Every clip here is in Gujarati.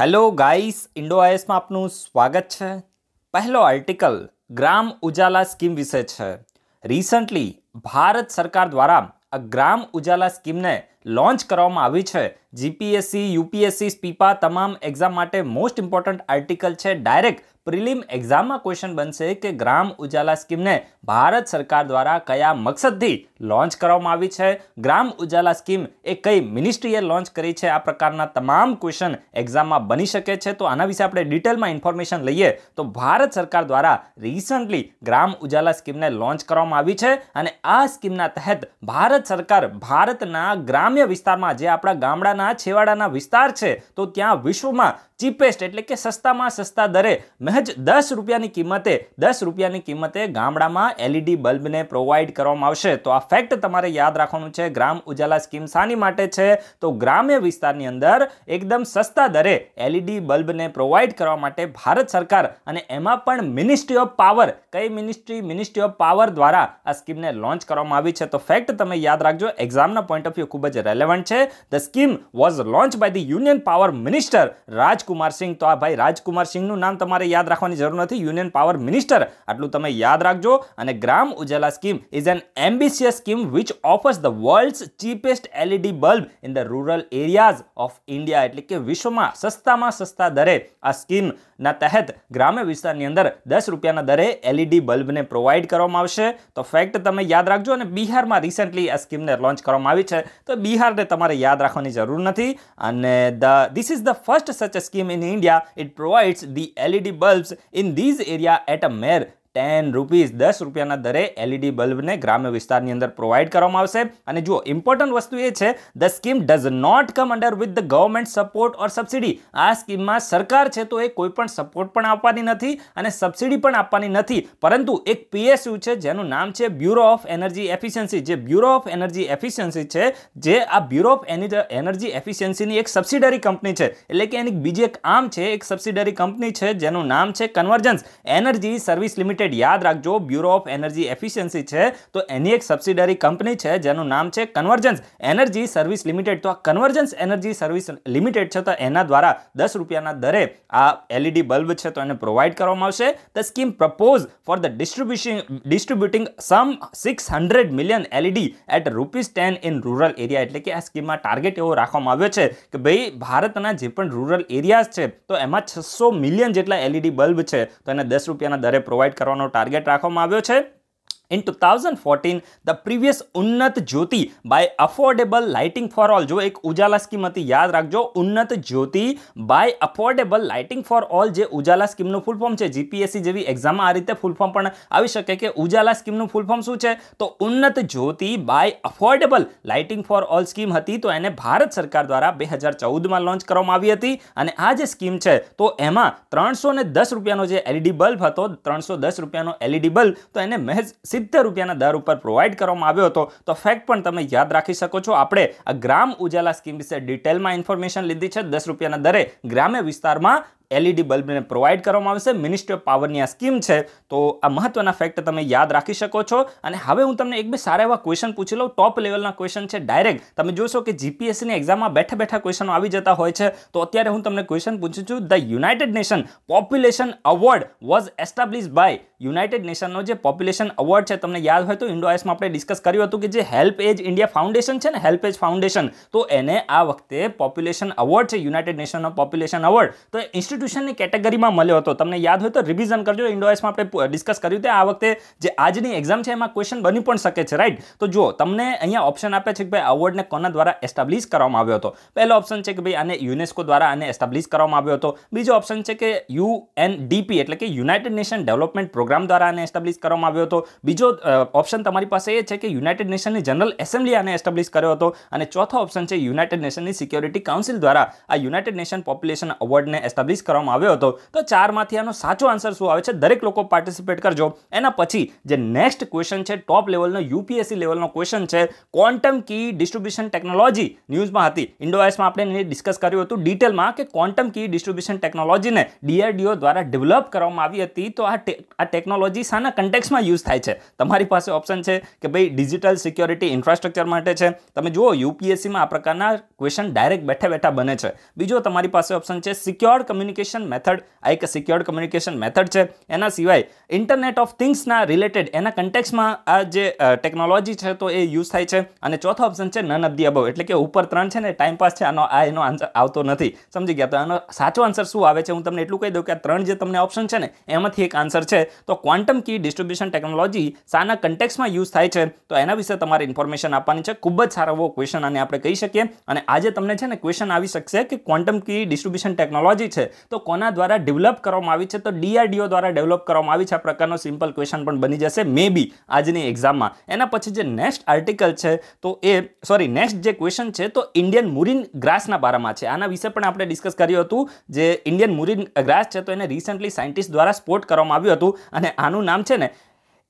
હેલો ગાઈસ ઇન્ડો આઈએસમાં આપનું સ્વાગત છે પહેલો આર્ટિકલ ગ્રામ ઉજાલા સ્કીમ વિશે છે રિસન્ટલી ભારત સરકાર દ્વારા આ ગ્રામ ઉજાલા સ્કીમને લોન્ચ કરવામાં આવી છે જીપીએસસી યુપીએસસી સ્પીપા તમામ એક્ઝામ માટે મોસ્ટ ઇમ્પોર્ટન્ટ આર્ટિકલ છે ડાયરેક્ટ પ્રિલિમ એક્ઝામમાં ક્વેશ્ચન બનશે કે ગ્રામ ઉજાલા સ્કીમને ભારત સરકાર દ્વારા કયા મકસદથી લોન્ચ કરવામાં આવી છે ગ્રામ ઉજાલા સ્કીમ એ કઈ મિનિસ્ટ્રીએ લોન્ચ કરી છે આ પ્રકારના તમામ ક્વેશ્ચન એક્ઝામમાં બની શકે છે તો આના વિશે આપણે ડિટેલમાં ઇન્ફોર્મેશન લઈએ તો ભારત સરકાર દ્વારા રિસન્ટલી ગ્રામ ઉજાલા સ્કીમને લોન્ચ કરવામાં આવી છે અને આ સ્કીમના તહેત ભારત સરકાર ભારતના ગ્રામ્ય વિસ્તારમાં જે આપણા ગામડાના છેવાડાના વિસ્તાર છે તો ત્યાં વિશ્વમાં ચીપેસ્ટ એટલે કે સસ્તામાં સસ્તા દરે મહે મહજ દસ રૂપિયાની કિંમતે દસ રૂપિયાની કિંમતે ગામડામાં એલઈડી બલ્બને પ્રોવાઈડ કરવામાં આવશે તો આ ફેક્ટ તમારે યાદ રાખવાનું છે ગ્રામ ઉજાલા સ્કીમ શાની માટે છે તો ગ્રામ્ય વિસ્તારની અંદર એકદમ સસ્તા દરે એલઈડી બલ્બને પ્રોવાઈડ કરવા માટે ભારત સરકાર અને એમાં પણ મિનિસ્ટ્રી ઓફ પાવર કઈ મિનિસ્ટ્રી મિનિસ્ટ્રી ઓફ પાવર દ્વારા આ સ્કીમને લોન્ચ કરવામાં આવી છે તો ફેક્ટ તમે યાદ રાખજો એક્ઝામના પોઈન્ટ ઓફ વ્યૂ ખૂબ જ રેલેવન્ટ છે the scheme was launch by the union power minister Rajkumar Singh તો આ ભાઈ રાજકુમાર સિંહનું નામ તમારે યાદ યાદ રાખવાની જરૂર નથી યુનિયન પાવર મિનિસ્ટર આટલું તમે યાદ રાખજો અને Gram Ujala scheme is an ambitious scheme which offers the world's cheapest LED bulb in the rural areas of India એટલે કે વિશ્વમાં સસ્તામાં સસ્તા દરે આ સ્કીમના તહેત ગ્રામ્ય વિસ્તારની અંદર દસ રૂપિયાના દરે એલઈડી બલ્બને પ્રોવાઈડ કરવામાં આવશે તો ફેક્ટ તમે યાદ રાખજો અને બિહારમાં રિસેન્ટલી આ સ્કીમને લોન્ચ કરવામાં આવી છે તો બિહારને તમારે યાદ રાખવાની જરૂર નથી અને the this is the first such scheme in India it provides the LED bulb bulbs in these area at a mere ten rupees દસ રૂપિયાના દરે એલઈડી બલ્બને ગ્રામ્ય વિસ્તારની અંદર પ્રોવાઈડ કરવામાં આવશે અને જુઓ ઇમ્પોર્ટન્ટ વસ્તુ એ છે the scheme does not come under with the government support or subsidy આ સ્કીમમાં સરકાર છે તો એ કોઈ પણ સપોર્ટ પણ આપવાની નથી અને સબસિડી પણ આપવાની નથી પરંતુ એક પીએસયુ છે જેનું નામ છે બ્યુરો ઓફ એનર્જી એફિશિયન્સી જે બ્યુરો ઓફ એનર્જી એફિશિયન્સી છે જે આ બ્યુરો ઓફ એનર્જી એફિશિયન્સીની એક સબસિડરી કંપની છે એટલે કે એની બીજી એક આમ છે એક સબસિડરી કંપની છે જેનું નામ છે convergence energy service limited limited યાદ રાખજો બ્યુરો ઓફ એનર્જી એફિશિયન્સી છે તો એની એક સબસિડરી કંપની છે જેનું નામ છે કન્વર્જન્સ એનર્જી સર્વિસ લિમિટેડ તો આ કન્વર્જન્સ એનર્જી સર્વિસ લિમિટેડ છે તો એના દ્વારા દસ રૂપિયાના દરે આ એલઈડી બલ્બ છે તો એને પ્રોવાઈડ કરવામાં આવશે the scheme propose for the distribution distributing some six hundred million LED at rupees ten in rural area એટલે કે આ સ્કીમમાં ટાર્ગેટ એવો રાખવામાં આવ્યો છે કે ભાઈ ભારતના જે પણ રૂરલ એરિયાઝ છે તો એમાં છસો મિલિયન જેટલા એલઈડી બલ્બ છે તો એને દસ રૂપિયાના દરે પ્રોવાઈડ કરવામાં કરવાનો ટાર્ગેટ રાખવામાં આવ્યો છે in two thousand fourteen the previous Unnat Jyoti by affordable lighting for all જો એક ઉજાલા સ્કીમ હતી યાદ રાખજો Unnat Jyoti by affordable lighting for all જે ઉજાલા સ્કીમનું ફૂલ ફોર્મ છે જીપીએસસી જેવી એક્ઝામમાં આ રીતે ફૂલ ફોર્મ પણ આવી શકે કે ઉજાલા સ્કીમનું ફૂલ ફોર્મ શું છે તો Unnat Jyoti by affordable lighting for all scheme હતી તો એને ભારત સરકાર દ્વારા બે હજાર ચૌદમાં લોન્ચ કરવામાં આવી હતી અને આ જે સ્કીમ છે તો એમાં ત્રણસો ને દસ રૂપિયાનો જે એલઈડી બલ્બ હતો ત્રણસો દસ રૂપિયાનો એલઈડી બલ્બ તો એને મહેજ સિત્તેર રૂપિયાના દર ઉપર પ્રોવાઈડ કરવામાં આવ્યો હતો તો ફેક્ટ પણ તમે યાદ રાખી શકો છો આપણે આ ગ્રામ ઉજાલા સ્કીમ વિશે ડિટેલમાં ઇન્ફોર્મેશન લીધી છે દસ રૂપિયાના દરે ગ્રામ્ય વિસ્તારમાં એલઈડી બલ્બને પ્રોવાઈડ કરવામાં આવશે મિનિસ્ટ્રી ઓફ પાવરની આ સ્કીમ છે તો આ મહત્ત્વના ફેક્ટ તમે યાદ રાખી શકો છો અને હવે હું તમને એક બે સારા એવા ક્વેશ્ચન પૂછી લઉં ટોપ લેવલના ક્વેશ્ચન છે ડાયરેક્ટ તમે જોશો કે જીપીએસસીની એક્ઝામમાં બેઠા બેઠા ક્વેશ્ચનો આવી જતા હોય છે તો અત્યારે હું તમને ક્વેશ્ચન પૂછું છું the United Nation population award was establish by United નેશનનો જે પોપ્યુલેશન અવોર્ડ છે તમને યાદ હોય તો ઇન્ડો આઈસમાં આપણે ડિસ્કસ કર્યું હતું કે જે હેલ્પ એજ ઇન્ડિયા ફાઉન્ડેશન છે ને હેલ્પ એજ ફાઉન્ડેશન તો એને આ વખતે પોપ્યુલેશન અવોર્ડ છે યુનાઇટેડ નેશનનો પોપ્યુલેશન અવોર્ડ તો ઇન્સ્ટિટ્યૂટ કોન્સ્ટિટ્યુશનની કેટેગરીમાં મળ્યો હતો તમને યાદ હોય તો રિવિઝન કરજો ઇન્ડોએસમાં આપણે ડિસ્કસ કર્યું તે આ વખતે જે આજની એક્ઝામ છે એમાં ક્વેશ્ચન બની પણ શકે છે રાઈટ તો જુઓ તમને અહીંયા ઓપ્શન આપે છે કે ભાઈ અવોર્ડને કોના દ્વારા એસ્ટાબ્લિશ કરવામાં આવ્યો હતો પહેલો ઓપ્શન છે કે ભાઈ આને યુનેસ્કો દ્વારા આને એસ્ટાબ્લિશ કરવામાં આવ્યો હતો બીજો ઓપ્શન છે કે યુએનડીપી એટલે કે યુનાઇટેડ નેશન ડેવલપમેન્ટ પ્રોગ્રામ દ્વારા આને એસ્ટાબ્લિશ કરવામાં આવ્યો હતો બીજો ઓપ્શન તમારી પાસે એ છે કે યુનાઇટેડ નેશનની જનરલ એસેમ્બલી આને એસ્ટાબ્લિશ કર્યો હતો અને ચોથો ઓપ્શન છે યુનાઇટેડ નેશનની સિક્યોરિટી કાઉન્સિલ દ્વારા આ યુનાઇટેડ નેશન પોપ્યુલેશન અવોર્ડને એસ્ટાબ્લિશ કરમ આવ્યો તો ચારમાંથી આનો સાચો આન્સર શું આવે છે દરેક લોકો પાર્ટિસિપેટ કરજો એના પછી જે નેક્સ્ટ ક્વેશ્ચન છે ટોપ લેવલનો યુપીએસસી લેવલનો ક્વેશ્ચન છે ક્વોન્ટમ કી ડિસ્ટ્રિબ્યુશન ટેકનોલોજી ન્યૂઝમાં હતી ઇન્ડોએઝમાં આપણે ડિસ્કસ કર્યું હતું ડિટેલમાં કે ક્વોન્ટમ કી ડિસ્ટ્રિબ્યુશન ટેકનોલોજીને DRDO દ્વારા ડેવલપ કરવામાં આવી હતી તો આ આ ટેકનોલોજીસાના કોન્ટેક્સ્ટમાં યુઝ થાય છે તમારી પાસે ઓપ્શન છે કે ભાઈ ડિજિટલ સિક્યુરિટી ઇન્ફ્રાસ્ટ્રક્ચર માટે છે તમે જુઓ યુપીએસસીમાં આ પ્રકારના ક્વેશ્ચન ડાયરેક્ટ બેઠા બેઠા બને છે બીજો તમારી પાસે ઓપ્શન છે સિક્યોર કમ્યુનિક કમ્યુનિકેશન મેથડ આ એક સિક્યોર્ડ કમ્યુનિકેશન મેથડ છે એના સિવાય ઇન્ટરનેટ ઓફ થિંગ્સના રિલેટેડ એના કન્ટેક્સમાં આ જે ટેકનોલોજી છે તો એ યુઝ થાય છે અને ચોથો ઓપ્શન છે નન અબધી અબવ એટલે કે ઉપર ત્રણ છે ને ટાઈમપાસ છે આનો આ એનો આન્સર આવતો નથી સમજી ગયા તો આનો સાચો આન્સર શું આવે છે હું તમને એટલું કહી દઉં કે આ ત્રણ જે તમને ઓપ્શન છે ને એમાંથી એક આન્સર છે તો ક્વોન્ટમ કી ડિસ્ટ્રીબ્યુશન ટેકનોલોજી સાના કન્ટેક્સમાં યુઝ થાય છે તો એના વિશે તમારે ઇન્ફોર્મેશન આપવાની છે ખૂબ જ સારો એવો ક્વેશ્ચન આને આપણે કહી શકીએ અને આજે તમને છે ને ક્વેશ્ચન આવી શકશે કે ક્વોન્ટમ કી ડિસ્ટ્રીબ્યુશન ટેકનોલોજી છે તો કોના દ્વારા ડેવલપ કરવામાં આવી છે તો ડીઆરડીઓ દ્વારા ડેવલપ કરવામાં આવી છે આ પ્રકારનો સિમ્પલ ક્વેશ્ચન પણ બની જશે મે બી આજની એક્ઝામમાં એના પછી જે નેક્સ્ટ આર્ટિકલ છે તો એ સોરી નેક્સ્ટ જે ક્વેશ્ચન છે તો ઇન્ડિયન મુરીન ગ્રાસના બારામાં છે આના વિશે પણ આપણે ડિસ્કસ કર્યું હતું જે ઇન્ડિયન મુરીન ગ્રાસ છે તો એને રિસન્ટલી સાયન્ટિસ્ટ દ્વારા સ્પોર્ટ કરવામાં આવ્યું હતું અને આનું નામ છે ને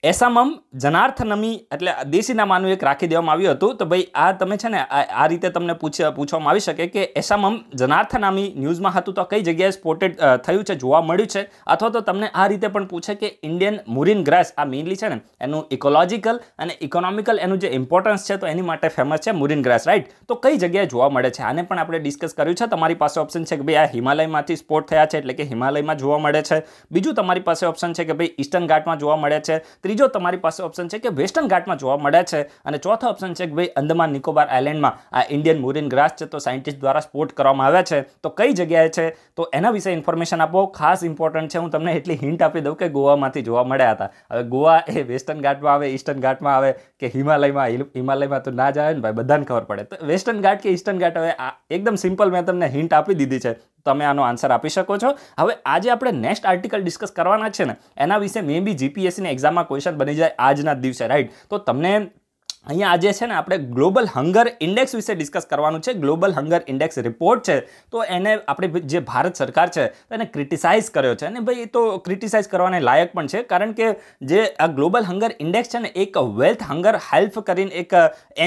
એસામમ જનાર્થનમી એટલે દેશીના માનું એક રાખી દેવામાં આવ્યું હતું તો ભાઈ આ તમે છે ને આ રીતે તમને પૂછે પૂછવામાં આવી શકે કે એસામમ જનાર્થનામી ન્યૂઝમાં હતું તો કઈ જગ્યાએ સ્પોટેડ થયું છે જોવા મળ્યું છે અથવા તો તમને આ રીતે પણ પૂછે કે ઇન્ડિયન મુરીન ગ્રાસ આ મેઇનલી છે ને એનું ઇકોલોજીકલ અને ઇકોનોમિકલ એનું જે ઇમ્પોર્ટન્સ છે તો એની માટે ફેમસ છે મુરીન ગ્રાસ રાઈટ તો કઈ જગ્યાએ જોવા મળે છે આને પણ આપણે ડિસ્કસ કર્યું છે તમારી પાસે ઓપ્શન છે કે ભાઈ આ હિમાલયમાંથી સ્પોટ થયા છે એટલે કે હિમાલયમાં જોવા મળે છે બીજું તમારી પાસે ઓપ્શન છે કે ભાઈ ઇસ્ટર્ન ઘાટમાં જોવા મળે છે ત્રીજો તમારી પાસે ઓપ્શન છે કે વેસ્ટર્ન ઘાટમાં જોવા મળે છે અને ચોથો ઓપ્શન છે કે ભાઈ અંદમાન નિકોબાર આઇલેન્ડમાં આ ઇન્ડિયન મુરિન ગ્રાસ છે તો સાયન્ટિસ્ટ દ્વારા સ્પોર્ટ કરવામાં આવે છે તો કઈ જગ્યાએ છે તો એના વિશે ઇન્ફોર્મેશન આપો ખાસ ઇમ્પોર્ટન્ટ છે હું તમને એટલી હિન્ટ આપી દઉં કે ગોવામાંથી જોવા મળ્યા હતા હવે ગોવા એ વેસ્ટર્ન ઘાટમાં આવે ઈસ્ટર્ન ઘાટમાં આવે કે હિમાલયમાં હિમાલયમાં તો ના જ આવે ને ભાઈ બધાને ખબર પડે તો વેસ્ટર્ન ઘાટ કે ઈસ્ટર્ન ઘાટ હવે એકદમ સિમ્પલ મેં તમને હિન્ટ આપી દીધી છે તમે આનો આન્સર આપી શકો છો હવે આજે આપણે નેક્સ્ટ આર્ટિકલ ડિસ્કસ કરવાના છે ને એના વિશે મે બી જીપીએસસીની એક્ઝામમાં ક્વેશ્ચન બની જાય આજના દિવસે રાઈટ તો તમને અહીંયા આજે છે ને આપણે ગ્લોબલ હંગર ઇન્ડેક્સ વિશે ડિસ્કસ કરવાનું છે ગ્લોબલ હંગર ઇન્ડેક્સ રિપોર્ટ છે તો એને આપણે જે ભારત સરકાર છે તેને ક્રિટિસાઇઝ કર્યો છે અને ભાઈ એ તો ક્રિટિસાઇઝ કરવાને લાયક પણ છે કારણ કે જે આ ગ્લોબલ હંગર ઇન્ડેક્સ છે ને એક વેલ્થ હંગર હેલ્પ કરીને એક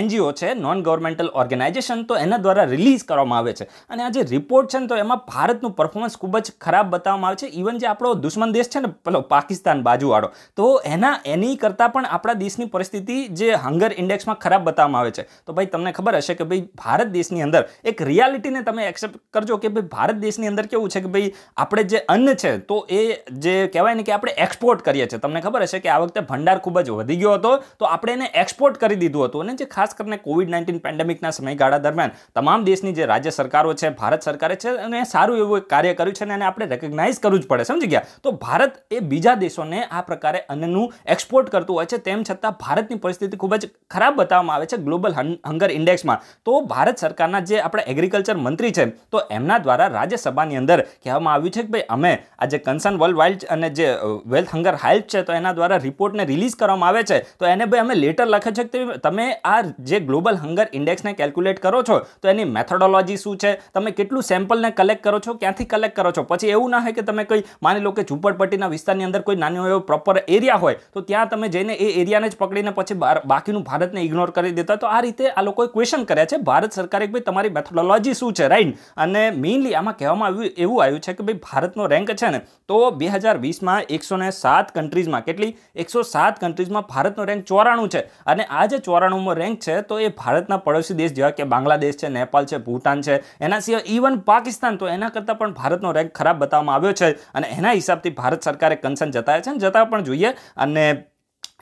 એનજીઓ છે નોન ગવર્મેન્ટલ ઓર્ગેનાઇઝેશન તો એના દ્વારા રિલીઝ કરવામાં આવે છે અને આ જે રિપોર્ટ છે ને તો એમાં ભારતનું પરફોર્મન્સ ખૂબ જ ખરાબ બતાવવામાં આવે છે ઇવન જે આપણો દુશ્મન દેશ છે ને પેલો પાકિસ્તાન બાજુવાળો તો એના એની કરતાં પણ આપણા દેશની પરિસ્થિતિ જે હંગર ઇન્ડેક્સમાં ખરાબ બતાવવામાં આવે છે તો ભાઈ તમને ખબર હશે કે ભાઈ ભારત દેશની અંદર એક રિયાલિટીને તમે એક્સેપ્ટ કરજો કે ભાઈ ભારત દેશની અંદર કેવું છે કે ભાઈ આપણે જે અન્ન છે તો એ જે કહેવાય ને કે આપણે એક્સપોર્ટ કરીએ છીએ તમને ખબર હશે કે આ વખતે ભંડાર ખૂબ જ વધી ગયો હતો તો આપણે એને એક્સપોર્ટ કરી દીધું હતું અને જે ખાસ કરીને કોવિડ નાઇન્ટીન પેન્ડેમિકના સમયગાળા દરમિયાન તમામ દેશની જે રાજ્ય સરકારો છે ભારત સરકારે છે અને સારું એવું કાર્ય કર્યું છે અને એને આપણે રેકગ્નાઇઝ કરવું જ પડે સમજી ગયા તો ભારત એ બીજા દેશોને આ પ્રકારે અન્નનું એક્સપોર્ટ કરતું હોય છે તેમ છતાં ભારતની પરિસ્થિતિ ખૂબ જ ખરાબ બતાવવામાં આવે છે ગ્લોબલ હંગર ઇન્ડેક્સમાં તો ભારત સરકારના જે આપણે એગ્રીકલ્ચર મંત્રી છે તો એમના દ્વારા રાજ્યસભાની અંદર કહેવામાં આવ્યું છે કે ભાઈ અમે આ જે કન્સર્ન વર્લ્ડ વાઇલ્ડ અને જે વેલ્થ હંગર હેલ્પ છે તો એના દ્વારા રિપોર્ટને રિલીઝ કરવામાં આવે છે તો એને ભાઈ અમે લેટર લખે છે કે તમે આ જે ગ્લોબલ હંગર ઇન્ડેક્સને કેલ્ક્યુલેટ કરો છો તો એની મેથોડોલોજી શું છે તમે કેટલું સેમ્પલને કલેક્ટ કરો છો ક્યાંથી કલેક્ટ કરો છો પછી એવું ના હોય કે તમે કંઈ માની લો કે ઝૂંપડપટ્ટીના વિસ્તારની અંદર કોઈ નાનો એવો પ્રોપર એરિયા હોય તો ત્યાં તમે જઈને એ એરિયાને જ પકડીને પછી બાકીનું ભારત ભારતને ઇગ્નોર કરી દેતા તો આ રીતે આ લોકોએ ક્વેશ્ચન કર્યા છે ભારત સરકારે ભાઈ તમારી મેથોડોલોજી શું છે રાઈટ અને મેઇનલી આમાં કહેવામાં આવ્યું એવું આવ્યું છે કે ભાઈ ભારતનો રેન્ક છે ને તો બે હજાર વીસમાં એકસો ને સાત કન્ટ્રીઝમાં કેટલી એકસો સાત કન્ટ્રીઝમાં ભારતનો રેન્ક ચોરાણું છે અને આ જે ચોરાણુંમો રેન્ક છે તો એ ભારતના પડોશી દેશ જેવા કે બાંગ્લાદેશ છે નેપાલ છે ભૂટાન છે એના સિવાય ઇવન પાકિસ્તાન તો એના કરતાં પણ ભારતનો રેન્ક ખરાબ બતાવવામાં આવ્યો છે અને એના હિસાબથી ભારત સરકારે કન્સર્ન જતાવ્યા છે અને જતા પણ જોઈએ અને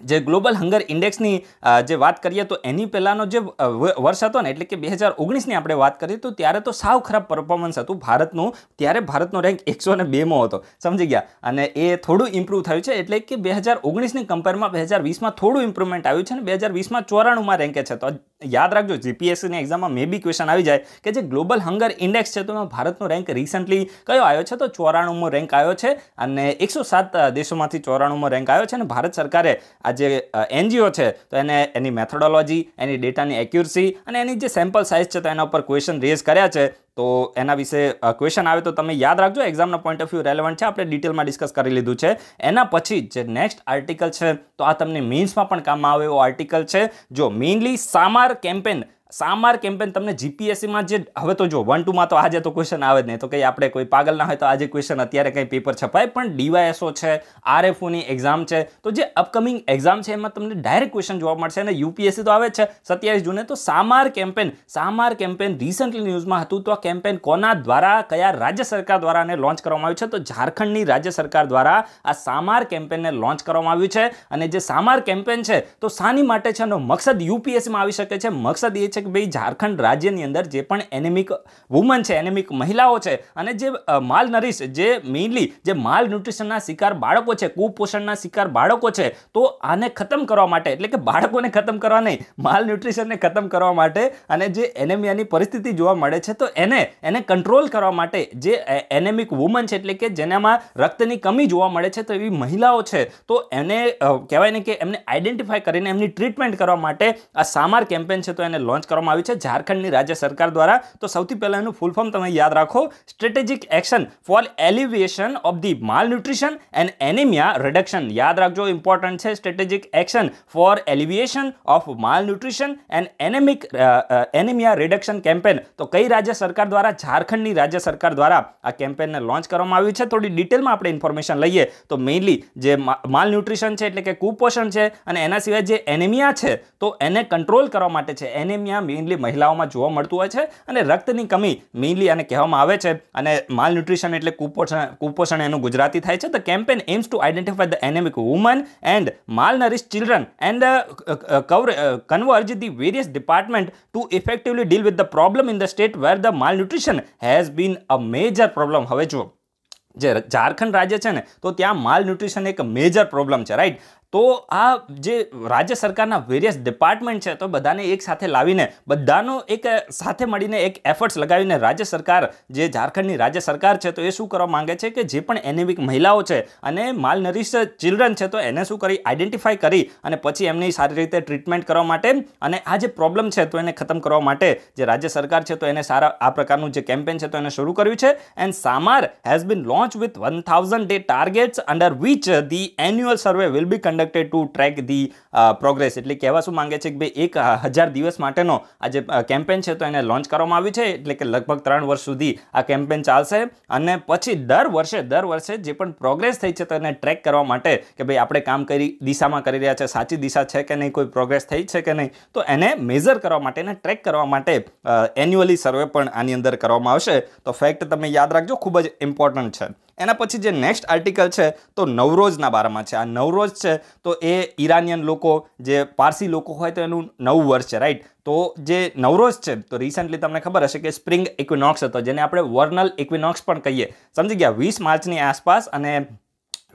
જે ગ્લોબલ હંગર ઇન્ડેક્સની જે વાત કરીએ તો એની પહેલાંનો જે વર્ષ હતો ને એટલે કે બે હજાર ઓગણીસની આપણે વાત કરીએ તો ત્યારે તો સાવ ખરાબ પરફોર્મન્સ હતું ભારતનું ત્યારે ભારતનો રેન્ક એકસો ને બેમો હતો સમજી ગયા અને એ થોડું ઇમ્પ્રૂવ થયું છે એટલે કે બે હજાર ઓગણીસની કમ્પેરમાં બે હજાર વીસમાં થોડું ઇમ્પ્રુવમેન્ટ આવ્યું છે અને બે હજાર વીસમાં ચોરાણુંમાં રેન્કે છે તો યાદ રાખજો જીપીએસસીની એક્ઝામમાં મે બી ક્વેશ્ચન આવી જાય કે જે ગ્લોબલ હંગર ઇન્ડેક્સ છે તો ભારતનો રેન્ક રિસન્ટલી કયો આવ્યો છે તો ચોરાણુંમો રેન્ક આવ્યો છે અને એકસો સાત દેશોમાંથી ચોરાણુંમો રેન્ક આવ્યો છે અને ભારત સરકારે આ જે એનજીઓ છે તો એને એની મેથોડોલોજી એની ડેટાની એક્યુરસી અને એની જે સેમ્પલ સાઇઝ છે તો એના ઉપર ક્વેશ્ચન રેઝ કર્યા છે તો એના વિશે ક્વેશ્ચન આવે તો તમે યાદ રાખજો એક્ઝામના પોઈન્ટ ઓફ વ્યૂ રેલેવન્ટ છે આપણે ડિટેલમાં ડિસ્કસ કરી લીધું છે એના પછી જે નેક્સ્ટ આર્ટિકલ છે તો આ તમને મીન્સમાં પણ કામમાં આવે એવો આર્ટિકલ છે જો mainly SAMAR campaign SAMAR campaign તમને જીપીએસસીમાં જે હવે તો જો વન ટુમાં તો આજે તો ક્વેશ્ચન આવે જ નહીં તો કંઈ આપણે કોઈ પાગલ ના હોય તો આજે ક્વેશ્ચન અત્યારે કંઈ પેપર છપાય પણ ડીવાયએસઓ છે આરએફઓની એક્ઝામ છે તો જે અપકમિંગ એક્ઝામ છે એમાં તમને ડાયરેક્ટ ક્વેશ્ચન જોવા મળશે અને યુપીએસસી તો આવે છે સત્યાવીસ જૂને તો SAMAR campaign SAMAR campaign recently ન્યૂઝમાં હતું તો આ કેમ્પેન કોના દ્વારા કયા રાજ્ય સરકાર દ્વારા આને લોન્ચ કરવામાં આવ્યું છે તો ઝારખંડની રાજ્ય સરકાર દ્વારા આ સામાર કેમ્પેનને લોન્ચ કરવામાં આવ્યું છે અને જે સામાર કેમ્પેન છે તો શાની માટે છે એનો મકસદ યુપીએસસીમાં આવી શકે છે મકસદ એ છે કે ભાઈ ઝારખંડ રાજ્યની અંદર જે પણ એનેમિક વુમન છે એનેમિક મહિલાઓ છે અને જે માલ નરીશ જે મેઇનલી જે માલ ન્યુટ્રિશનના શિકાર બાળકો છે કુપોષણના શિકાર બાળકો છે તો આને ખતમ કરવા માટે એટલે કે બાળકોને ખતમ કરવા નહીં માલ ન્યુટ્રિશનને ખતમ કરવા માટે અને જે એનેમિયાની પરિસ્થિતિ જોવા મળે છે તો એને એને કંટ્રોલ કરવા માટે જે એનેમિક વુમન છે એટલે કે જેનામાં રક્તની કમી જોવા મળે છે તો એવી મહિલાઓ છે તો એને કહેવાય ને કે એમને આઈડેન્ટિફાય કરીને એમની ટ્રીટમેન્ટ કરવા માટે આ સામાર કેમ્પેન છે તો એને લોન્ચ કરવામાં આવી છે ઝારખંડની રાજ્ય સરકાર દ્વારા તો સૌથી પહેલાં એનું ફૂલ ફોર્મ તમે યાદ રાખો strategic action for alleviation of the malnutrition and anaemia reduction યાદ રાખજો ઇમ્પોર્ટન્ટ છે strategic action for alleviation of malnutrition and anaemic anaemia reduction campaign તો કઈ રાજ્ય સરકાર દ્વારા ઝારખંડની રાજ્ય સરકાર દ્વારા આ કેમ્પેનને લોન્ચ કરવામાં આવ્યું છે થોડી ડિટેલમાં આપણે ઇન્ફોર્મેશન લઈએ તો મેઇનલી જે માલ ન્યુટ્રિશન છે એટલે કે કુપોષણ છે અને એના સિવાય જે એનેમિયા છે તો એને કંટ્રોલ કરવા માટે છે એનેમિયા રોગના મેઇનલી મહિલાઓમાં જોવા મળતું હોય છે અને રક્તની કમી મેઇનલી અને કહેવામાં આવે છે અને માલ ન્યુટ્રિશન એટલે કુપોષણ કુપોષણ એનું ગુજરાતી થાય છે the campaign aims to identify the anaemic women and malnourish children and cover converge the various department to effectively deal with the problem in the state where the malnutrition has been a major problem હવે જુઓ જે ઝારખંડ રાજ્ય છે ને તો ત્યાં માલ ન્યુટ્રિશન એક મેજર પ્રોબ્લમ છે રાઈટ તો આ જે રાજ્ય સરકારના વેરિયસ ડિપાર્ટમેન્ટ છે તો બધાને એક સાથે લાવીને બધાનો એક સાથે મળીને એક એફર્ટ્સ લગાવીને રાજ્ય સરકાર જે ઝારખંડની રાજ્ય સરકાર છે તો એ શું કરવા માંગે છે કે જે પણ એનેમિક મહિલાઓ છે અને માલનરીશ ચિલ્ડ્રન છે તો એને શું કરી આઈડેન્ટિફાઈ કરી અને પછી એમની સારી રીતે ટ્રીટમેન્ટ કરવા માટે અને આ જે પ્રોબ્લેમ છે તો એને ખતમ કરવા માટે જે રાજ્ય સરકાર છે તો એને સારા આ પ્રકારનું જે કેમ્પેન છે તો એને શરૂ કર્યું છે એન્ડ સામાર has been launch with one thousand day targets under which the annual survey will be conduct conducted to track the progress એટલે કહેવા શું માંગે છે કે ભાઈ એક હજાર દિવસ માટેનો આ જે કેમ્પેન છે તો એને લોન્ચ કરવામાં આવ્યું છે એટલે કે લગભગ ત્રણ વર્ષ સુધી આ કેમ્પેન ચાલશે અને પછી દર વર્ષે દર વર્ષે જે પણ પ્રોગ્રેસ થઈ છે તો એને ટ્રેક કરવા માટે કે ભાઈ આપણે કામ કરી દિશામાં કરી રહ્યા છે સાચી દિશા છે કે નહીં કોઈ પ્રોગ્રેસ થઈ છે કે નહીં તો એને મેઝર કરવા માટે એને ટ્રેક કરવા માટે એન્યુઅલી સર્વે પણ આની અંદર કરવામાં આવશે તો ફેક્ટ તમે યાદ રાખજો ખૂબ જ ઇમ્પોર્ટન્ટ છે એના પછી જે નેક્સ્ટ આર્ટિકલ છે તો નવરોજના બારામાં છે આ નવરોજ છે તો એ ઈરાનિયન લોકો જે પારસી લોકો હોય તો એનું નવું વર્ષ છે રાઈટ તો જે નવરોજ છે તો રિસન્ટલી તમને ખબર હશે કે સ્પ્રિંગ ઇક્વિનોક્સ હતો જેને આપણે વર્નલ ઇક્વિનોક્સ પણ કહીએ સમજી ગયા વીસ માર્ચની આસપાસ અને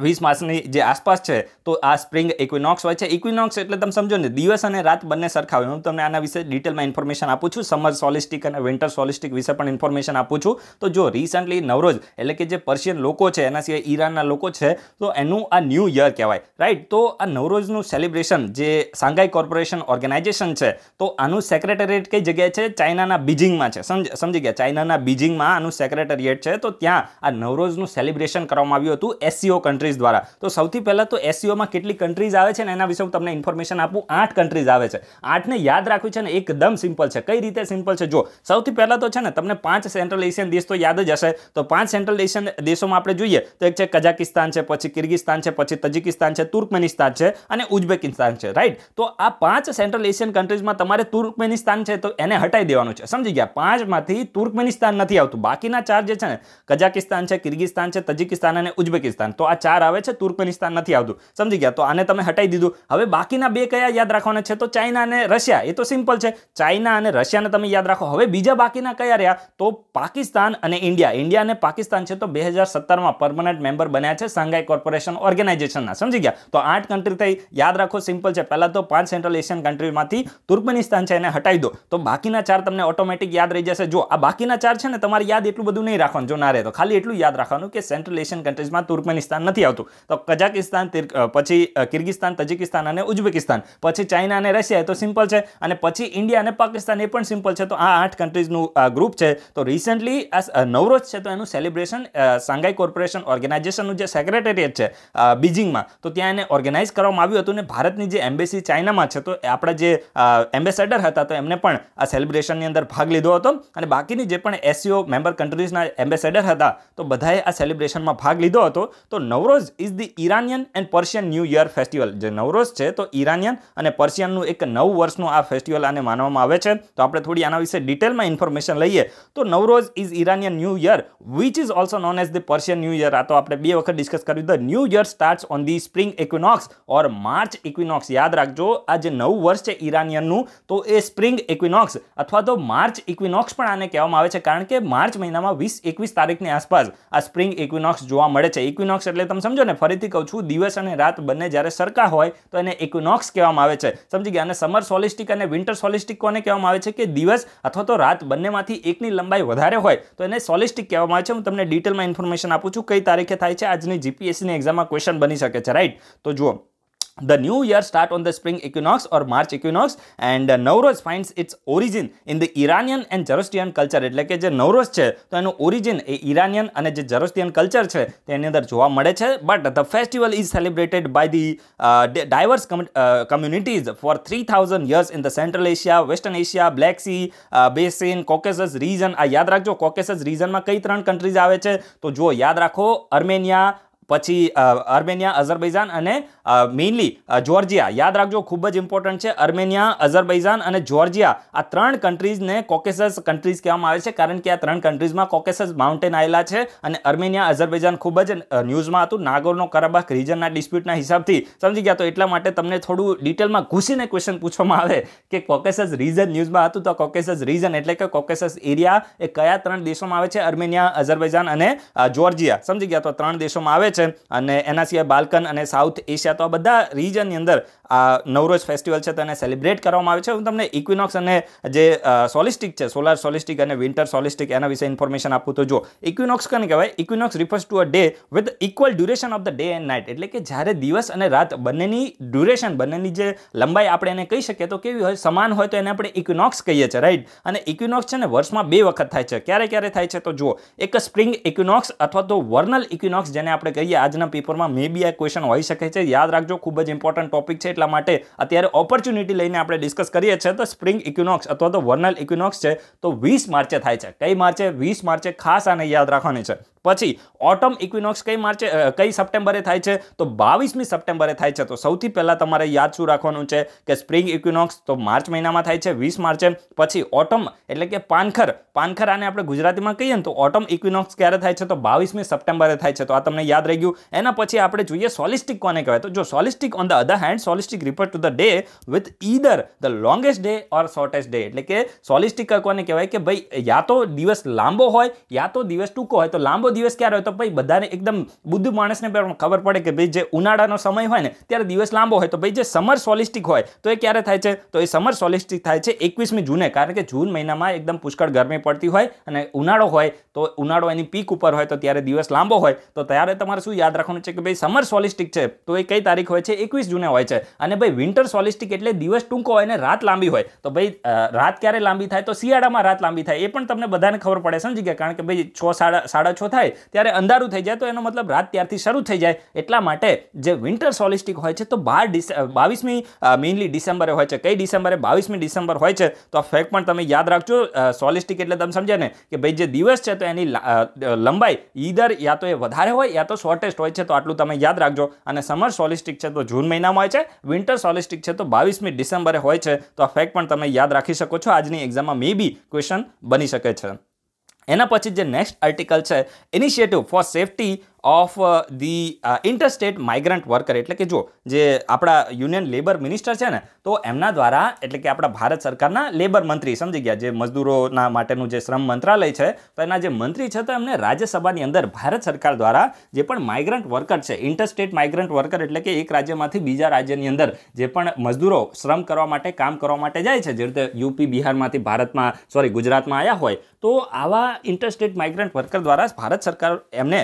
વીસ માસની જે આસપાસ છે તો આ સ્પ્રિંગ ઇક્વિનોક્સ હોય છે ઇક્વિનોક્સ એટલે તમે સમજો ને દિવસ અને રાત બંને સરખા હોય હું તમને આના વિશે ડિટેલમાં ઇન્ફોર્મેશન આપું છું સમર સોલિસ્ટિક અને વિન્ટર સોલિસ્ટિક વિશે પણ ઇન્ફોર્મેશન આપું છું તો જો રિસન્ટલી નવરોજ એટલે કે જે પર્શિયન લોકો છે એના સિવાય ઈરાનના લોકો છે તો એનું આ ન્યૂ યર કહેવાય રાઈટ તો આ નવરોજનું સેલિબ્રેશન જે સાંઘાઈ કોર્પોરેશન ઓર્ગેનાઇઝેશન છે તો આનું સેક્રેટરિયેટ કઈ જગ્યાએ છે ચાઇનાના બીજિંગમાં છે સમજ સમજી ગયા ચાઇનાના બીજિંગમાં આનું સેક્રેટરીએટ છે તો ત્યાં આ નવરોજનું સેલિબ્રેશન કરવામાં આવ્યું હતું એસસીઓ કન્ટ્રી કન્ટ્રીઝ દ્વારા તો સૌથી પહેલાં તો એસસીઓમાં કેટલી કન્ટ્રીઝ આવે છે ને એના વિશે હું તમને ઇન્ફોર્મેશન આપું આઠ કન્ટ્રીઝ આવે છે આઠને યાદ રાખવી છે ને એકદમ સિમ્પલ છે કઈ રીતે સિમ્પલ છે જો સૌથી પહેલાં તો છે ને તમને પાંચ સેન્ટ્રલ એશિયન દેશ તો યાદ જ હશે તો પાંચ સેન્ટ્રલ એશિયન દેશોમાં આપણે જોઈએ તો એક છે કઝાકિસ્તાન છે પછી કિર્ગિસ્તાન છે પછી તજિકિસ્તાન છે તુર્કમેનિસ્તાન છે અને ઉઝબેકિસ્તાન છે રાઈટ તો આ પાંચ સેન્ટ્રલ એશિયન કન્ટ્રીઝમાં તમારે તુર્કમેનિસ્તાન છે તો એને હટાવી દેવાનું છે સમજી ગયા પાંચમાંથી તુર્કમેનિસ્તાન નથી આવતું બાકીના ચાર જે છે ને કઝાકિસ્તાન છે કિર્ગિસ્તાન છે તજિકિસ્તાન અને ઉઝબેકિસ્તાન તો આ ચાર ચાર આવે છે તુર્કમેનિસ્તાન નથી આવતું સમજી ગયા તો આને તમે હટાઈ દીધું હવે બાકીના બે કયા યાદ રાખવાના છે તો ચાઇના અને રશિયા એ તો સિમ્પલ છે ચાઇના અને રશિયાને તમે યાદ રાખો હવે બીજા બાકીના કયા રહ્યા તો પાકિસ્તાન અને ઇન્ડિયા ઇન્ડિયા અને પાકિસ્તાન છે તો બે હજાર સત્તરમાં પરમનન્ટ મેમ્બર બન્યા છે શાંઘાઈ કોર્પોરેશન ઓર્ગેનાઇઝેશનના સમજી ગયા તો આઠ કન્ટ્રી થઈ યાદ રાખો સિમ્પલ છે પહેલાં તો પાંચ સેન્ટ્રલ એશિયન કન્ટ્રીમાંથી તુર્કમેનિસ્તાન છે એને હટાવી દો તો બાકીના ચાર તમને ઓટોમેટિક યાદ રહી જશે જો આ બાકીના ચાર છે ને તમારે યાદ એટલું બધું નહીં રાખવાનું જો ના રહે તો ખાલી એટલું યાદ રાખવાનું કે સેન્ટ્રલ એશિયન કન્ટ્રીઝમાં તુર્કમેનિસ્તાન નથી નથી આવતું તો કઝાકિસ્તાન પછી કિર્ગિસ્તાન તજિકિસ્તાન અને ઉઝબેકિસ્તાન પછી ચાઇના અને રશિયા એ તો સિમ્પલ છે અને પછી ઇન્ડિયા અને પાકિસ્તાન એ પણ સિમ્પલ છે તો આ આઠ કન્ટ્રીઝનું ગ્રુપ છે તો રિસન્ટલી આ નવરોજ છે તો એનું સેલિબ્રેશન સાંઘાઈ કોર્પોરેશન ઓર્ગેનાઇઝેશનનું જે સેક્રેટરીએટ છે બીજિંગમાં તો ત્યાં એને ઓર્ગેનાઇઝ કરવામાં આવ્યું હતું ને ભારતની જે એમ્બેસી ચાઇનામાં છે તો આપણા જે એમ્બેસેડર હતા તો એમને પણ આ સેલિબ્રેશનની અંદર ભાગ લીધો હતો અને બાકીની જે પણ એસસીઓ મેમ્બર કન્ટ્રીઝના એમ્બેસેડર હતા તો બધાએ આ સેલિબ્રેશનમાં ભાગ લીધો હતો તો નવરો Navroz is the Iranian and Persian new year festival જે નવરોઝ છે તો ઈરાનિયન અને પર્શિયનનું એક નવ વર્ષનું આ ફેસ્ટિવલ આને માનવામાં આવે છે તો આપણે થોડી આના વિશે ડિટેલમાં ઇન્ફોર્મેશન લઈએ તો Navroz is Iranian new year which is also known as the Persian new year આ તો આપણે બે વખત ડિસ્કસ કર્યું the new year start on the spring equinox or March equinox યાદ રાખજો આ જે નવું વર્ષ છે ઈરાનિયનનું તો એ સ્પ્રિંગ ઇક્વિનોક્સ અથવા તો માર્ચ ઇક્વિનોક્સ પણ આને કહેવામાં આવે છે કારણ કે માર્ચ મહિનામાં વીસ એકવીસ તારીખની આસપાસ આ સ્પ્રિંગ ઇક્વિનોક્સ જોવા મળે છે ઇક્વિનોક્સ એટલે તમે સમજો ને ફરીથી કહું છું દિવસ અને રાત બંને જ્યારે સરખા હોય તો એને ઇક્વિનોક્સ કહેવામાં આવે છે સમજી ગયા અને સમર સોલિસ્ટિક અને વિન્ટર સોલિસ્ટિક કોને કહેવામાં આવે છે કે દિવસ અથવા તો રાત બંનેમાંથી એકની લંબાઈ વધારે હોય તો એને સોલિસ્ટિક કહેવામાં આવે છે હું તમને ડિટેલમાં ઇન્ફોર્મેશન આપું છું કઈ તારીખે થાય છે આજની જીપીએસસીની એક્ઝામમાં ક્વેશ્ચન બની શકે છે રાઈટ તો જુઓ The new year start on the spring equinox or March equinox and uh, Nowroz finds its origin in the Iranian and Zoroastrian culture એટલે કે જે નવરોઝ છે તો એનું ઓરિજિન એ ઇરાનિયન અને જે ઝરોસ્ટિયન કલ્ચર છે તેની અંદર જોવા મળે છે but the festival is celebrated by the diverse communities for three thousand years in the Central Asia Western Asia Black Sea basin Caucasus region આ યાદ રાખજો કોકેસસ રીઝનમાં કઈ ત્રણ કન્ટ્રીઝ આવે છે તો જો યાદ રાખો અર્મેનિયા પછી અર્મેનિયા અઝરબૈઝાન અને મેઇનલી જોર્જિયા યાદ રાખજો ખૂબ જ ઇમ્પોર્ટન્ટ છે અર્મેનિયા અઝરબૈઝાન અને જોર્જિયા આ ત્રણ કન્ટ્રીઝને કોકેસસ કન્ટ્રીઝ કહેવામાં આવે છે કારણ કે આ ત્રણ કન્ટ્રીઝમાં કોકેસસ માઉન્ટેન આવેલા છે અને અર્મેનિયા અઝરબૈઝાન ખૂબ જ ન્યૂઝમાં હતું નાગોરનો કરાબાખ રિજનના ડિસ્પ્યુટના હિસાબથી સમજી ગયા તો એટલા માટે તમને થોડું ડિટેલમાં ઘૂસીને ક્વેશ્ચન પૂછવામાં આવે કે કોકેસસ રીઝન ન્યૂઝમાં હતું તો કોકેસસ રીઝન એટલે કે કોકેસસ એરિયા એ કયા ત્રણ દેશોમાં આવે છે અર્મેનિયા અઝરબૈઝાન અને જોર્જિયા સમજી ગયા તો ત્રણ દેશોમાં આવે છે છે અને એના સિવાય બાલ્કન અને સાઉથ એશિયા તો આ બધા રીજનની અંદર આ નવરોજ ફેસ્ટિવલ છે તેને સેલિબ્રેટ કરવામાં આવે છે હું તમને ઇક્વિનોક્સ અને જે સોલિસ્ટિક છે સોલાર સોલિસ્ટિક અને વિન્ટર સોલિસ્ટિક એના વિશે ઇન્ફોર્મેશન આપું તો જો ઇક્વિનોક્સ કોને કહેવાય equinox refers to a day with equal duration of the day and night એટલે કે જ્યારે દિવસ અને રાત બંનેની ડ્યુરેશન બંનેની જે લંબાઈ આપણે એને કહી શકીએ તો કેવી હોય સમાન હોય તો એને આપણે ઇક્વિનોક્સ કહીએ છીએ રાઈટ અને ઇક્વિનોક્સ છે ને વર્ષમાં બે વખત થાય છે ક્યારે ક્યારે થાય છે તો જુઓ એક સ્પ્રિંગ ઇક્વિનોક્સ અથવા તો વર્નલ ઇક્વિનોક્સ જેને આપણે કહીએ લઈએ આજના પેપરમાં મે બી આ ક્વેશ્ચન હોઈ શકે છે યાદ રાખજો ખૂબ જ ઇમ્પોર્ટન્ટ ટોપિક છે એટલા માટે અત્યારે ઓપોર્ચ્યુનિટી લઈને આપણે ડિસ્કસ કરીએ છીએ તો સ્પ્રિંગ ઇક્વિનોક્સ અથવા તો વર્નલ ઇક્વિનોક્સ છે તો વીસ માર્ચે થાય છે કઈ માર્ચે વીસ માર્ચે ખાસ આને યાદ રાખવાની છે પછી ઓટમ ઇક્વિનોક્સ કઈ માર્ચે કઈ સપ્ટેમ્બરે થાય છે તો બાવીસમી સપ્ટેમ્બરે થાય છે તો સૌથી પહેલાં તમારે યાદ શું રાખવાનું છે કે સ્પ્રિંગ ઇક્વિનોક્સ તો માર્ચ મહિનામાં થાય છે વીસ માર્ચે પછી ઓટમ એટલે કે પાનખર પાનખર આને આપણે ગુજરાતીમાં કહીએ ને તો ઓટમ ઇક્વિનોક્સ ક્યારે થાય છે તો બાવીસમી સપ્ટેમ્બરે થાય છે તો આ તમને યાદ રહી ગયું એના પછી આપણે જોઈએ સોલિસ્ટિક કોને કહેવાય તો જો solstice on the other hand solstice refer to the day with either the longest day or shortest day એટલે કે સોલિસ્ટિક કોને કહેવાય કે ભાઈ યા તો દિવસ લાંબો હોય યા તો દિવસ ટૂંકો હોય તો લાંબો દિવસ ક્યારે હોય તો ભાઈ બધાને એકદમ બુદ્ધ માણસને પણ ખબર પડે કે ભાઈ જે ઉનાળાનો સમય હોય ને ત્યારે દિવસ લાંબો હોય તો ભાઈ જે સમર સોલિસ્ટિક હોય તો એ ક્યારે થાય છે તો એ સમર સોલિસ્ટિક થાય છે એકવીસમી જૂને કારણ કે જૂન મહિનામાં એકદમ પુષ્કળ ગરમી પડતી હોય અને ઉનાળો હોય તો ઉનાળો એની પીક ઉપર હોય તો ત્યારે દિવસ લાંબો હોય તો ત્યારે તમારે શું યાદ રાખવાનું છે કે ભાઈ સમર સોલિસ્ટિક છે તો એ કઈ તારીખ હોય છે એકવીસ જૂને હોય છે અને ભાઈ વિન્ટર સોલિસ્ટિક એટલે દિવસ ટૂંકો હોય અને રાત લાંબી હોય તો ભાઈ રાત ક્યારે લાંબી થાય તો શિયાળામાં રાત લાંબી થાય એ પણ તમને બધાને ખબર પડે સમજી ગયા કારણ કે ભાઈ છ સાડા સાડા છ થાય જાય ત્યારે અંધારું થઈ જાય તો એનો મતલબ રાત ત્યારથી શરૂ થઈ જાય એટલા માટે જે વિન્ટર સોલિસ્ટિક હોય છે તો બાર બાવીસમી મેઇનલી ડિસેમ્બરે હોય છે કઈ ડિસેમ્બરે બાવીસમી ડિસેમ્બર હોય છે તો આ ફેક્ટ પણ તમે યાદ રાખજો સોલિસ્ટિક એટલે તમે સમજે ને કે ભાઈ જે દિવસ છે તો એની લંબાઈ ઈધર યા તો એ વધારે હોય યા તો શોર્ટેસ્ટ હોય છે તો આટલું તમે યાદ રાખજો અને સમર સોલિસ્ટિક છે તો જૂન મહિનામાં હોય છે વિન્ટર સોલિસ્ટિક છે તો બાવીસમી ડિસેમ્બરે હોય છે તો આ ફેક્ટ પણ તમે યાદ રાખી શકો છો આજની એક્ઝામમાં મે બી ક્વેશ્ચન બની શકે છે એના પછી જે નેક્સ્ટ આર્ટિકલ છે initiative for safety of the interstate migrant worker એટલે કે જો જે આપણા યુનિયન લેબર મિનિસ્ટર છે ને તો એમના દ્વારા એટલે કે આપણા ભારત સરકારના લેબર મંત્રી સમજી ગયા જે મજદૂરોના માટેનું જે શ્રમ મંત્રાલય છે તો એના જે મંત્રી છે તો એમને રાજ્યસભાની અંદર ભારત સરકાર દ્વારા જે પણ માઇગ્રન્ટ વર્કર છે ઇન્ટરસ્ટેટ માઇગ્રન્ટ વર્કર એટલે કે એક રાજ્યમાંથી બીજા રાજ્યની અંદર જે પણ મજદૂરો શ્રમ કરવા માટે કામ કરવા માટે જાય છે જે રીતે યુપી બિહારમાંથી ભારતમાં સોરી ગુજરાતમાં આવ્યા હોય તો આવા ઇન્ટરસ્ટેટ માઇગ્રન્ટ વર્કર દ્વારા ભારત સરકાર એમને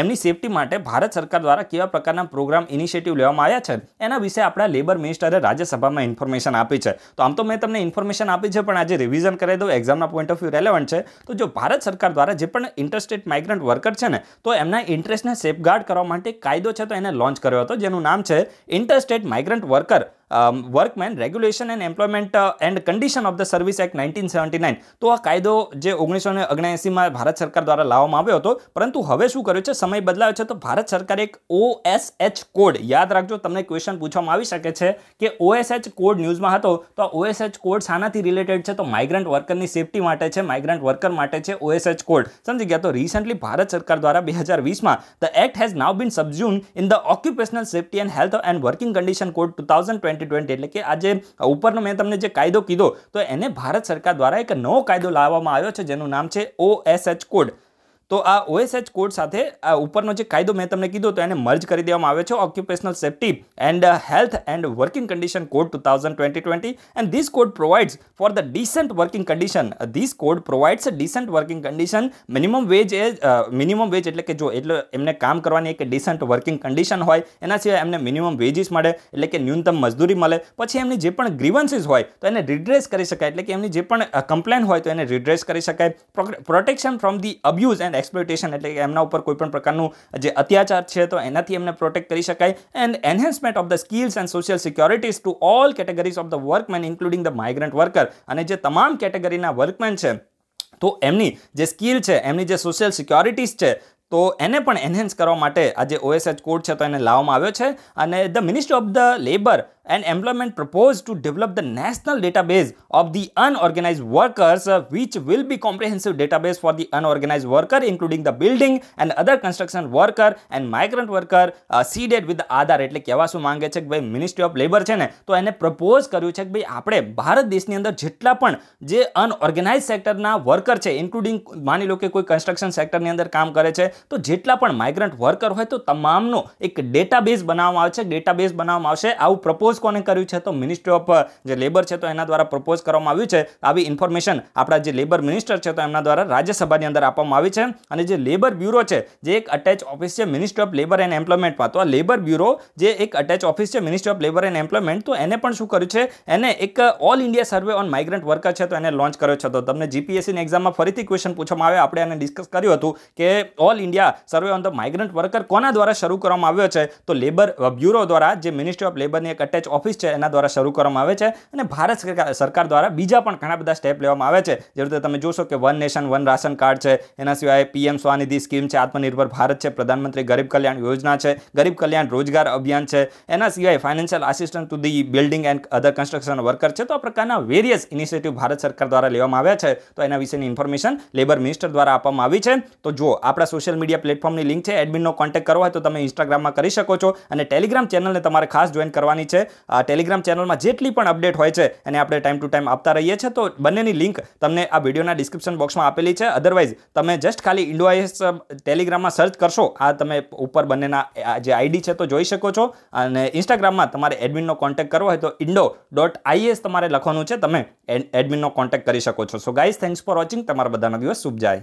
એમ એમની સેફટી માટે ભારત સરકાર દ્વારા કેવા પ્રકારના પ્રોગ્રામ ઇનિશિયેટિવ લેવામાં આવ્યા છે એના વિશે આપણા લેબર મિનિસ્ટરે રાજ્યસભામાં ઇન્ફોર્મેશન આપી છે તો આમ તો મેં તમને ઇન્ફોર્મેશન આપી છે પણ આજે રિવિઝન કરી દઉં એક્ઝામના પોઈન્ટ ઓફ વ્યૂ રેલેવન્ટ છે તો જો ભારત સરકાર દ્વારા જે પણ ઇન્ટરસ્ટેટ માઇગ્રન્ટ વર્કર છે ને તો એમના ઇન્ટરેસ્ટને સેફગાર્ડ કરવા માટે કાયદો છે તો એને લોન્ચ કર્યો હતો જેનું નામ છે interstate migrant worker um, workman regulation and employment and condition of the service act nineteen seventy nine તો આ કાયદો જે ઓગણીસો ને ભારત સરકાર દ્વારા લાવવામાં આવ્યો હતો પરંતુ હવે શું કર્યું છે સમય બદલાયો છે તો ભારત સરકારે એક ઓએસએચ કોડ યાદ રાખજો તમને ક્વેશ્ચન પૂછવામાં આવી શકે છે કે ઓએસએચ કોડ ન્યૂઝમાં હતો તો આ ઓએસએચ કોડ શાનાથી રિલેટેડ છે તો માઇગ્રન્ટ વર્કરની સેફટી માટે છે માઇગ્રન્ટ વર્કર માટે છે ઓએસએચ કોડ સમજી ગયા તો રિસન્ટલી ભારત સરકાર દ્વારા બે હજાર વીસમાં the act has now been subsume in the occupational safety and health and working condition code two thousand twenty twenty એટલે કે આજે ઉપરનો મેં તમને જે કાયદો કીધો તો એને ભારત સરકાર દ્વારા એક નવો કાયદો લાવવામાં આવ્યો છે જેનું નામ છે ઓ એસ એચ કોડ તો આ ઓએસએચ કોડ સાથે આ ઉપરનો જે કાયદો મેં તમને કીધો તો એને મર્જ કરી દેવામાં આવ્યો છે occupational safety and health and working condition code two thousand twenty twenty and this code provides for the decent working condition this code provides decent working condition minimum wage એ મિનિમમ વેજ એટલે કે જો એટલે એમને કામ કરવાની એક ડિસન્ટ વર્કિંગ કન્ડિશન હોય એના સિવાય એમને મિનિમમ વેજીસ મળે એટલે કે ન્યૂનતમ મજદૂરી મળે પછી એમની જે પણ ગ્રીવન્સીસ હોય તો એને રિડ્રેસ કરી શકાય એટલે કે એમની જે પણ કમ્પ્લેન હોય તો એને રિડ્રેસ કરી શકાય protection from the abuse and and exploitation એટલે કે એમના ઉપર કોઈપણ પ્રકારનું જે અત્યાચાર છે તો એનાથી એમને પ્રોટેક્ટ કરી શકાય and enhancement of the skills and social securities to all categories of the workman including the migrant worker અને જે તમામ કેટેગરીના વર્કમેન છે તો એમની જે સ્કિલ છે એમની જે સોશિયલ સિક્યોરિટીઝ છે તો એને પણ એનહેન્સ કરવા માટે આ જે ઓએસએચ કોડ છે તો એને લાવવામાં આવ્યો છે અને the ministry of the labour an employment proposed to develop the national database of the unorganized workers which will be comprehensive database for the unorganized worker including the building and other construction worker and migrant worker uh, seeded with Aadhaar એટલે કહેવા શું માંગે છે કે ભાઈ મિનિસ્ટ્રી ઓફ લેબર છે ને તો એને પ્રપોઝ કર્યું છે કે ભાઈ આપણે ભારત દેશની અંદર જેટલા પણ જે અનઓર્ગેનાઇઝ સેક્ટરના વર્કર છે ઇન્ક્લુડિંગ માની લો કે કોઈ કન્સ્ટ્રક્શન સેક્ટરની અંદર કામ કરે છે તો જેટલા પણ માઇગ્રન્ટ વર્કર હોય તો તમામનો એક ડેટાબેઝ બનાવવામાં આવે છે ડેટાબેઝ બનાવવામાં આવશે આવું પ્રપોઝ પ્રપોઝ કોને કર્યું છે તો મિનિસ્ટ્રી ઓફ જે લેબર છે તો એના દ્વારા પ્રપોઝ કરવામાં આવ્યું છે આવી ઇન્ફોર્મેશન આપણા જે લેબર મિનિસ્ટર છે તો એમના દ્વારા રાજ્યસભાની અંદર આપવામાં આવી છે અને જે લેબર બ્યુરો છે જે એક અટેચ ઓફિસ છે મિનિસ્ટ્રી ઓફ લેબર એન્ડ એમ્પ્લોયમેન્ટમાં તો આ લેબર બ્યુરો જે એક અટેચ ઓફિસ છે ministry of labour and employment તો એને પણ શું કર્યું છે એને એક all India survey on migrant worker છે તો એને લોન્ચ કર્યો છે તો તમને જીપીએસસીની એક્ઝામમાં ફરીથી ક્વેશ્ચન પૂછવામાં આવે આપણે એને ડિસ્કસ કર્યું હતું કે all India survey on the migrant worker કોના દ્વારા શરૂ કરવામાં આવ્યો છે તો લેબર બ્યુરો દ્વારા જે મિનિસ્ટ્રી ઓફ લેબરની એક અટેચ એચ ઓફિસ છે એના દ્વારા શરૂ કરવામાં આવે છે અને ભારત સરકાર દ્વારા બીજા પણ ઘણા બધા સ્ટેપ લેવામાં આવે છે જે રીતે તમે જોશો કે one nation one ration card છે એના સિવાય પીએમ સ્વાનિધિ સ્કીમ છે આત્મનિર્ભર ભારત છે પ્રધાનમંત્રી ગરીબ કલ્યાણ યોજના છે ગરીબ કલ્યાણ રોજગાર અભિયાન છે એના સિવાય financial assistant to the building and other construction worker છે તો આ પ્રકારના વેરિયસ ઇનિશિયેટિવ ભારત સરકાર દ્વારા લેવામાં આવ્યા છે તો એના વિશેની ઇન્ફોર્મેશન લેબર મિનિસ્ટર દ્વારા આપવામાં આવી છે તો જો આપણા સોશિયલ મીડિયા પ્લેટફોર્મની લિંક છે એડમિનનો કોન્ટેક્ટ કરવો હોય તો તમે ઇન્સ્ટાગ્રામમાં કરી શકો છો અને ટેલિગ્રામ ચેનલને તમારે ખાસ જોઈન કરવાની છે આ ટેલિગ્રામ ચેનલમાં જેટલી પણ અપડેટ હોય છે એને આપણે ટાઈમ ટુ ટાઈમ આપતા રહીએ છીએ તો બંનેની લિંક તમને આ વિડીયોના ડિસ્ક્રિપ્શન બોક્સમાં આપેલી છે અદરવાઇઝ તમે જસ્ટ ખાલી ઇન્ડો ટેલિગ્રામમાં સર્ચ કરશો આ તમે ઉપર બંનેના જે આઈડી છે તો જોઈ શકો છો અને ઇન્સ્ટાગ્રામમાં તમારે એડમિનનો કોન્ટેક્ટ કરવો હોય તો ઇન્ડો ડોટ આઈએસ તમારે લખવાનું છે તમે એડમિનનો કોન્ટેક્ટ કરી શકો છો so guys thanks for watching તમારા બધાનો દિવસ શુભ જાય